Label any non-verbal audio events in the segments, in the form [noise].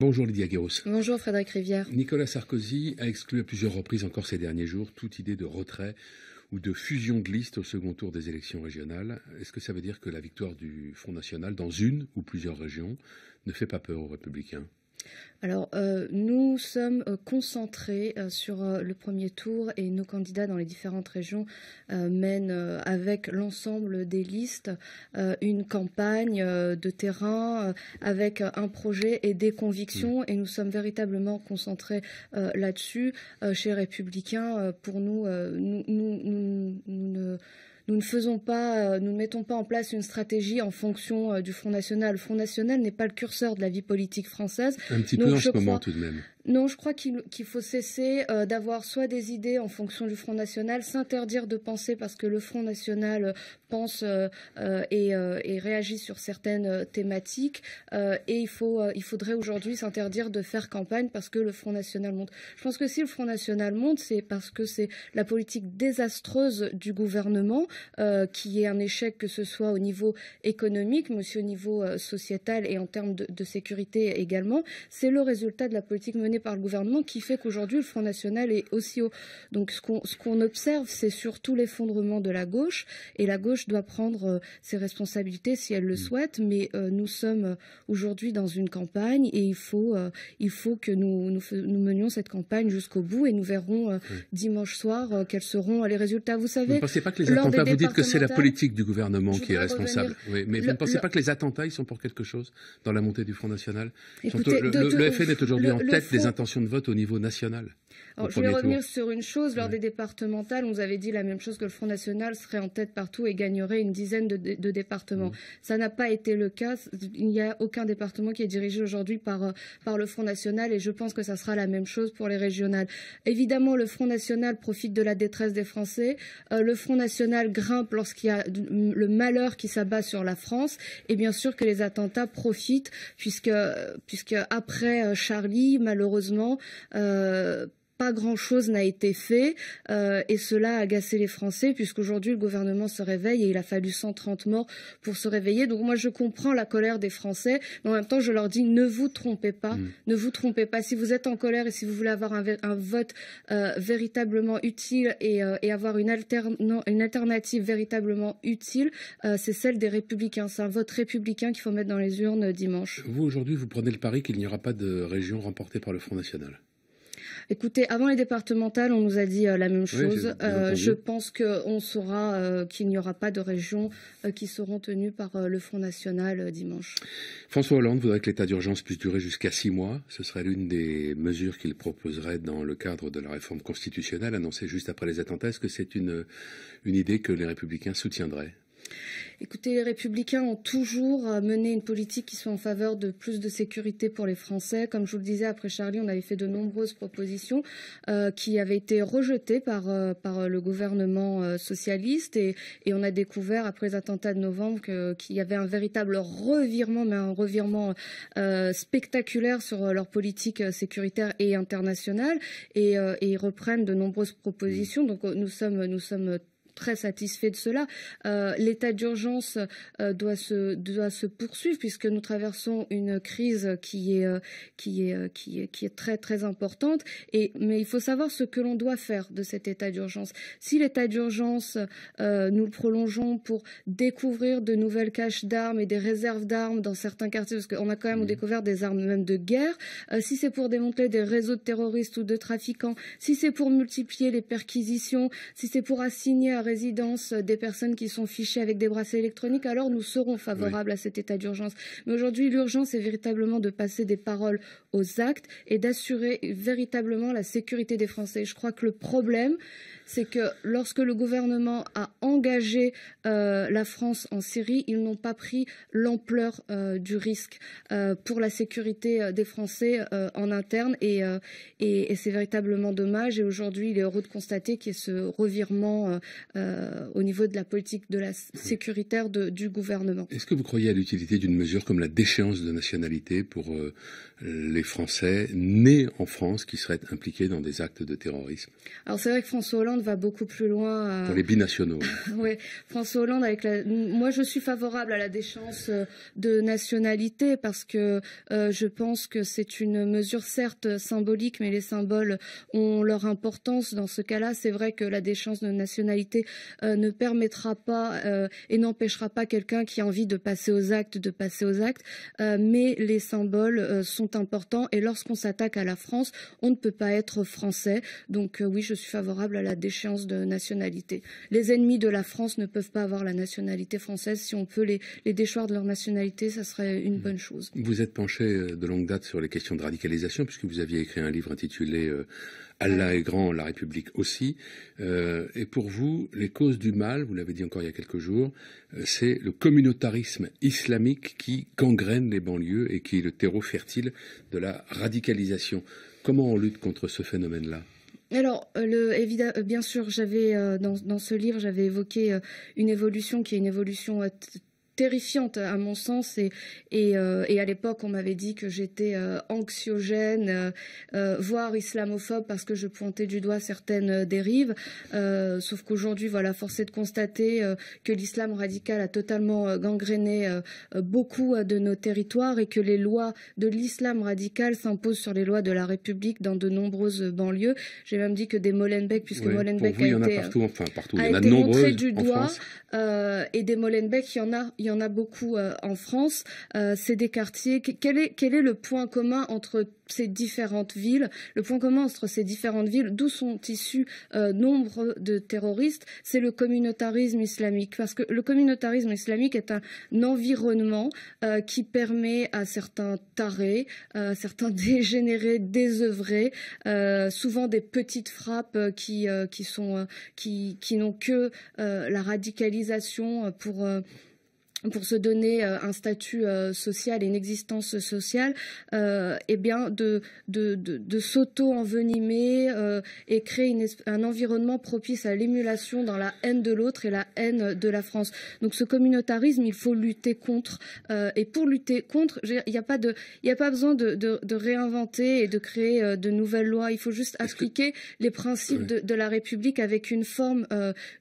Bonjour Lydia Bonjour Frédéric Rivière. Nicolas Sarkozy a exclu à plusieurs reprises encore ces derniers jours toute idée de retrait ou de fusion de liste au second tour des élections régionales. Est-ce que ça veut dire que la victoire du Front National dans une ou plusieurs régions ne fait pas peur aux républicains alors, euh, nous sommes euh, concentrés euh, sur le premier tour et nos candidats dans les différentes régions mènent avec l'ensemble des listes une campagne de terrain avec un projet et des convictions mm. et nous sommes véritablement concentrés là-dessus. chez Républicains, pour nous, nous, nous ne euh, nous ne mettons pas en place une stratégie en fonction euh, du Front National. Le Front National n'est pas le curseur de la vie politique française. Un petit peu en ce moment tout de même. Non, je crois qu'il faut cesser euh, d'avoir soit des idées en fonction du Front National, s'interdire de penser parce que le Front National euh, pense euh, et, réagit sur certaines thématiques. et il, faut, il faudrait aujourd'hui s'interdire de faire campagne parce que le Front National monte. Je pense que si le Front National monte, c'est parce que c'est la politique désastreuse du gouvernement qui est un échec, que ce soit au niveau économique, mais aussi au niveau sociétal et en termes de, sécurité également. C'est le résultat de la politique par le gouvernement qui fait qu'aujourd'hui le Front National est aussi haut. Donc ce qu'on ce observe, c'est surtout l'effondrement de la gauche et la gauche doit prendre euh, ses responsabilités si elle le mm. souhaite. Mais euh, nous sommes euh, aujourd'hui dans une campagne et il faut il faut que nous nous, menions cette campagne jusqu'au bout et nous verrons dimanche soir quels seront les résultats. Vous savez, vous ne pensez pas que les attentats, vous dites que c'est la politique du gouvernement qui est responsable. mais vous ne pensez pas que les attentats ils sont pour quelque chose dans la montée du Front National le, FN est aujourd'hui en tête des les intentions de vote au niveau national je voulais revenir sur une chose. Lors des départementales, on nous avait dit la même chose que le Front National serait en tête partout et gagnerait une dizaine de, départements. Mm. Ça n'a pas été le cas. Il n'y a aucun département qui est dirigé aujourd'hui par, euh, par le Front National et je pense que ça sera la même chose pour les régionales. Évidemment, le Front National profite de la détresse des Français. Euh, le Front National grimpe lorsqu'il y a le malheur qui s'abat sur la France. Et bien sûr que les attentats profitent puisque, puisque après euh, Charlie, malheureusement, pas grand-chose n'a été fait euh, et cela a agacé les Français puisqu'aujourd'hui le gouvernement se réveille et il a fallu 130 morts pour se réveiller. Donc moi je comprends la colère des Français, mais en même temps je leur dis ne vous trompez pas, mm. ne vous trompez pas. Si vous êtes en colère et si vous voulez avoir un, vote euh, véritablement utile et, euh, avoir une, une, alternative véritablement utile, c'est celle des républicains. C'est un vote républicain qu'il faut mettre dans les urnes dimanche. Vous aujourd'hui vous prenez le pari qu'il n'y aura pas de région remportée par le Front National Écoutez, avant les départementales, on nous a dit euh, la même chose. Euh, je pense qu'on saura euh, qu'il n'y aura pas de régions qui seront tenues par le Front National dimanche. François Hollande voudrait que l'état d'urgence puisse durer jusqu'à six mois. Ce serait l'une des mesures qu'il proposerait dans le cadre de la réforme constitutionnelle annoncée juste après les attentats. Est-ce que c'est une idée que les républicains soutiendraient Écoutez, les républicains ont toujours euh, mené une politique qui soit en faveur de plus de sécurité pour les Français. Comme je vous le disais, après Charlie, on avait fait de nombreuses propositions euh, qui avaient été rejetées par, euh, le gouvernement socialiste. Et, on a découvert, après les attentats de novembre, qu'il y avait un véritable revirement, mais un revirement spectaculaire sur leur politique sécuritaire et internationale. Et, ils reprennent de nombreuses propositions. Donc nous sommes, nous sommes très satisfait de cela. Euh, l'état d'urgence euh, doit, se, doit se poursuivre puisque nous traversons une crise qui est, euh, qui est, qui est, qui est très, très importante. Et, mais il faut savoir ce que l'on doit faire de cet état d'urgence. Si l'état d'urgence, nous le prolongeons pour découvrir de nouvelles caches d'armes et des réserves d'armes dans certains quartiers, parce qu'on a quand même mmh. découvert des armes même de guerre, si c'est pour démanteler des réseaux de terroristes ou de trafiquants, si c'est pour multiplier les perquisitions, si c'est pour assigner à résidence des personnes qui sont fichées avec des bracelets électroniques, alors nous serons favorables à cet état d'urgence. Mais aujourd'hui, l'urgence est véritablement de passer des paroles aux actes et d'assurer véritablement la sécurité des Français. Je crois que le problème, c'est que lorsque le gouvernement a engagé euh, la France en Syrie, ils n'ont pas pris l'ampleur euh, du risque euh, pour la sécurité des Français en interne et, et c'est véritablement dommage. Et aujourd'hui, il est heureux de constater qu'il y ait ce revirement euh, au niveau de la politique de la sécuritaire du gouvernement. Est-ce que vous croyez à l'utilité d'une mesure comme la déchéance de nationalité pour euh, les Français nés en France qui seraient impliqués dans des actes de terrorisme Alors c'est vrai que François Hollande va beaucoup plus loin. Euh, pour les binationaux. oui, [laughs] François Hollande avec la... Moi je suis favorable à la déchéance de nationalité parce que je pense que c'est une mesure certes symbolique mais les symboles ont leur importance. Dans ce cas-là, c'est vrai que la déchéance de nationalité euh, ne permettra pas euh, et n'empêchera pas quelqu'un qui a envie de passer aux actes de passer aux actes, euh, mais les symboles sont importants et lorsqu'on s'attaque à la France, on ne peut pas être français. Donc oui, je suis favorable à la déchéance de nationalité. Les ennemis de la France ne peuvent pas avoir la nationalité française. Si on peut les, les déchoir de leur nationalité, ça serait une mm. bonne chose. Vous êtes penché de longue date sur les questions de radicalisation puisque vous aviez écrit un livre intitulé Allah est grand, la République aussi. Euh, et pour vous, les causes du mal, vous l'avez dit encore il y a quelques jours, euh, c'est le communautarisme islamique qui gangrène les banlieues et qui est le terreau fertile de la radicalisation. Comment on lutte contre ce phénomène-là alors, euh, bien sûr, j'avais dans, ce livre, j'avais évoqué une évolution qui est une évolution terrifiante à mon sens et, euh, et, à l'époque on m'avait dit que j'étais euh, anxiogène, euh, voire islamophobe parce que je pointais du doigt certaines dérives. sauf qu'aujourd'hui, voilà, force est de constater que l'islam radical a totalement gangréné beaucoup de nos territoires et que les lois de l'islam radical s'imposent sur les lois de la République dans de nombreuses banlieues. J'ai même dit que des Molenbeek, puisque Molenbeek a, été, enfin, montré du doigt, et des Molenbeek, il y en a, il y en a beaucoup euh, en France. Euh, c'est des quartiers. Quel est, quel est le point commun entre ces différentes villes. Le point commun entre ces différentes villes, d'où sont issus euh, nombre de terroristes, c'est le communautarisme islamique. Parce que le communautarisme islamique est un environnement qui permet à certains tarés, certains [laughs] dégénérés, désœuvrés, souvent des petites frappes qui, sont, qui n'ont que la radicalisation pour pour se donner euh, un statut euh, social et une existence sociale, euh, eh bien de, de, s'auto-envenimer euh, et créer un environnement propice à l'émulation dans la haine de l'autre et la haine de la France. Donc ce communautarisme, il faut lutter contre. et pour lutter contre, il n'y a, pas a pas besoin de, réinventer et de créer de nouvelles lois. Il faut juste appliquer les principes de, de, la République avec une forme,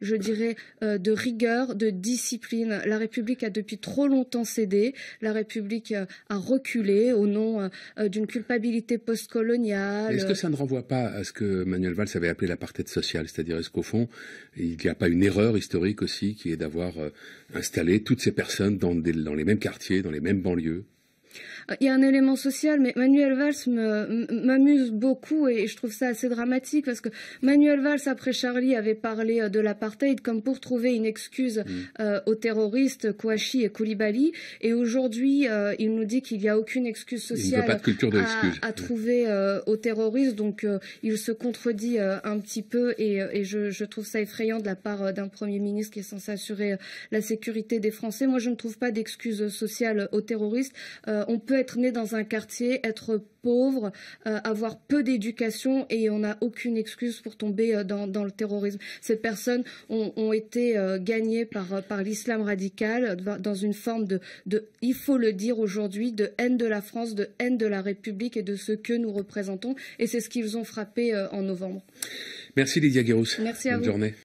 je dirais, de rigueur, de discipline. La République a depuis trop longtemps cédé. La République euh, a reculé au nom euh, d'une culpabilité postcoloniale. Est-ce que ça ne renvoie pas à ce que Manuel Valls avait appelé l'apartheid sociale C'est-à-dire, est-ce qu'au fond, il n'y a pas une erreur historique aussi qui est d'avoir euh, installé toutes ces personnes dans les mêmes quartiers, dans les mêmes banlieues euh, il y a un élément social, mais Manuel Valls m'amuse beaucoup et je trouve ça assez dramatique parce que Manuel Valls, après Charlie, avait parlé euh, de l'apartheid comme pour trouver une excuse mm. euh, aux terroristes Kouachi et Koulibaly. Et aujourd'hui, il nous dit qu'il n'y a aucune excuse sociale à, mm. trouver aux terroristes. Donc, il se contredit un petit peu et, je, je, trouve ça effrayant de la part d'un Premier ministre qui est censé assurer la sécurité des Français. Moi, je ne trouve pas d'excuse sociale aux terroristes on peut être né dans un quartier, être pauvre, euh, avoir peu d'éducation et on n'a aucune excuse pour tomber euh, dans, le terrorisme. Ces personnes ont, été euh, gagnées par, l'islam radical dans une forme de, il faut le dire aujourd'hui, de haine de la France, de haine de la République et de ce que nous représentons. Et c'est ce qu'ils ont frappé en novembre. Merci Lydia Guérousse. Merci à Bonne journée.